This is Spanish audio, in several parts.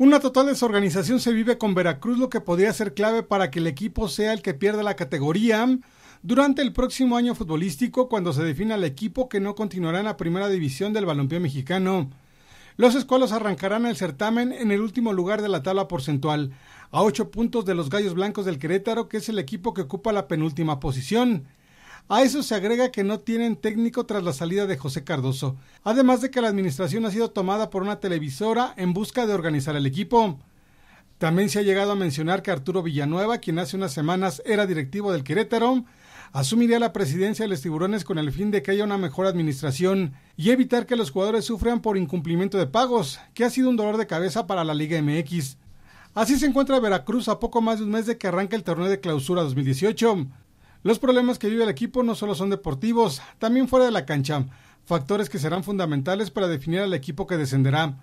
Una total desorganización se vive con Veracruz, lo que podría ser clave para que el equipo sea el que pierda la categoría durante el próximo año futbolístico cuando se defina el equipo que no continuará en la primera división del balompié mexicano. Los escuelos arrancarán el certamen en el último lugar de la tabla porcentual, a ocho puntos de los Gallos Blancos del Querétaro, que es el equipo que ocupa la penúltima posición. A eso se agrega que no tienen técnico tras la salida de José Cardoso, además de que la administración ha sido tomada por una televisora en busca de organizar el equipo. También se ha llegado a mencionar que Arturo Villanueva, quien hace unas semanas era directivo del Querétaro, asumiría la presidencia de los tiburones con el fin de que haya una mejor administración y evitar que los jugadores sufran por incumplimiento de pagos, que ha sido un dolor de cabeza para la Liga MX. Así se encuentra Veracruz a poco más de un mes de que arranque el torneo de clausura 2018. Los problemas que vive el equipo no solo son deportivos, también fuera de la cancha, factores que serán fundamentales para definir al equipo que descenderá.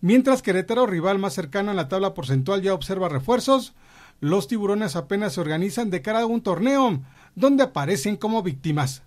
Mientras Querétaro, rival más cercano en la tabla porcentual, ya observa refuerzos, los tiburones apenas se organizan de cara a un torneo, donde aparecen como víctimas.